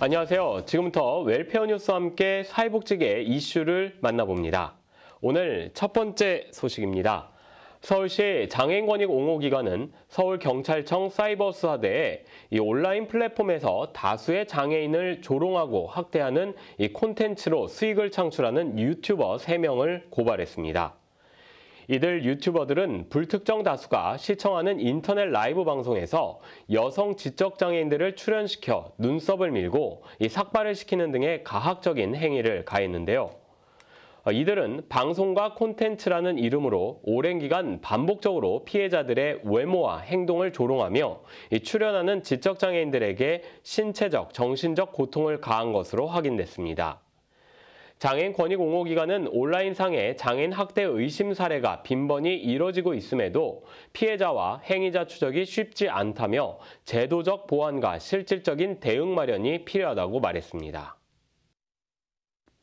안녕하세요. 지금부터 웰페어 뉴스와 함께 사회복지계 이슈를 만나봅니다. 오늘 첫 번째 소식입니다. 서울시 장애인권익 옹호기관은 서울경찰청 사이버수사대에 이 온라인 플랫폼에서 다수의 장애인을 조롱하고 학대하는 이 콘텐츠로 수익을 창출하는 유튜버 3명을 고발했습니다. 이들 유튜버들은 불특정 다수가 시청하는 인터넷 라이브 방송에서 여성 지적장애인들을 출연시켜 눈썹을 밀고 삭발을 시키는 등의 가학적인 행위를 가했는데요. 어, 이들은 방송과 콘텐츠라는 이름으로 오랜 기간 반복적으로 피해자들의 외모와 행동을 조롱하며 출연하는 지적장애인들에게 신체적, 정신적 고통을 가한 것으로 확인됐습니다. 장애인 권익 옹호 기관은 온라인상에 장애인 학대 의심 사례가 빈번히 이뤄지고 있음에도 피해자와 행위자 추적이 쉽지 않다며 제도적 보완과 실질적인 대응 마련이 필요하다고 말했습니다.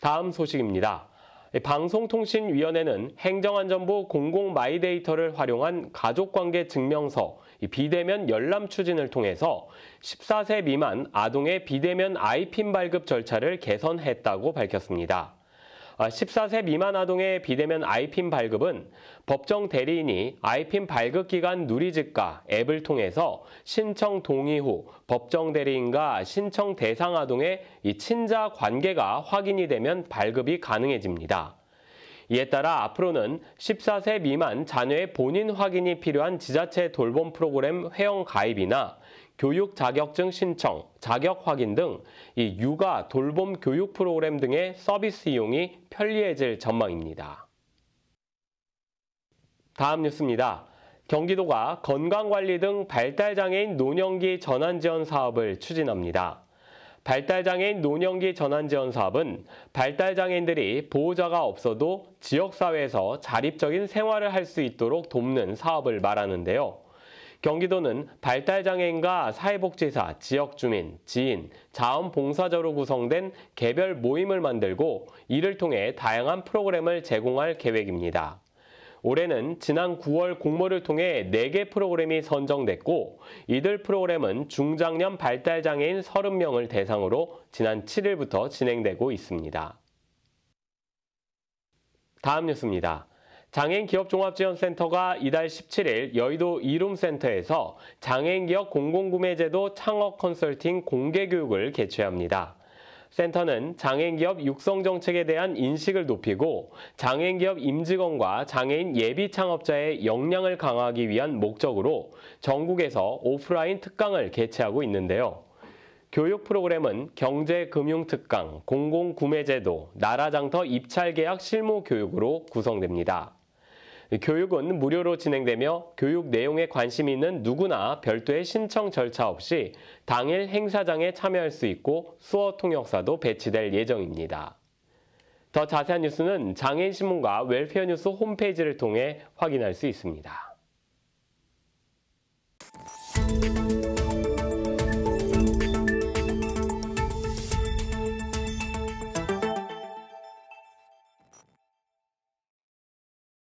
다음 소식입니다. 예, 방송통신위원회는 행정안전부 공공 마이데이터를 활용한 가족관계 증명서, 비대면 열람 추진을 통해서 14세 미만 아동의 비대면 아이핀 발급 절차를 개선했다고 밝혔습니다. 14세 아, 미만 아동의 비대면 아이핀 발급은 법정 대리인이 아이핀 발급 기간 누리집과 앱을 통해서 신청 동의 후 법정 대리인과 신청 대상 아동의 이 친자 관계가 확인이 되면 발급이 가능해집니다. 이에 따라 앞으로는 14세 미만 자녀의 본인 확인이 필요한 지자체 돌봄 프로그램 회원 가입이나 교육 자격증 신청, 자격 확인 등이 육아 돌봄 교육 프로그램 등의 서비스 이용이 편리해질 전망입니다. 다음 뉴스입니다. 경기도가 건강관리 등 발달장애인 노년기 전환지원 사업을 추진합니다. 발달장애인 노년기 전환지원 사업은 발달장애인들이 보호자가 없어도 지역사회에서 자립적인 생활을 할 수 있도록 돕는 사업을 말하는데요. 경기도는 발달장애인과 사회복지사, 지역주민, 지인, 자원봉사자로 구성된 개별 모임을 만들고 이를 통해 다양한 프로그램을 제공할 계획입니다. 올해는 지난 9월 공모를 통해 4개 프로그램이 선정됐고 이들 프로그램은 중장년 발달장애인 30명을 대상으로 지난 7일부터 진행되고 있습니다. 다음 뉴스입니다. 장애인 기업 종합지원센터가 이달 17일 여의도 이룸센터에서 장애인 기업 공공구매제도 창업 컨설팅 공개 교육을 개최합니다. 센터는 장애인기업 육성정책에 대한 인식을 높이고 장애인기업 임직원과 장애인 예비 창업자의 역량을 강화하기 위한 목적으로 전국에서 오프라인 특강을 개최하고 있는데요. 교육 프로그램은 경제금융특강, 공공구매제도, 나라장터 입찰계약 실무 교육으로 구성됩니다. 교육은 무료로 진행되며 교육 내용에 관심 있는 누구나 별도의 신청 절차 없이 당일 행사장에 참여할 수 있고 수어 통역사도 배치될 예정입니다. 더 자세한 뉴스는 장애인신문과 웰페어 뉴스 홈페이지를 통해 확인할 수 있습니다.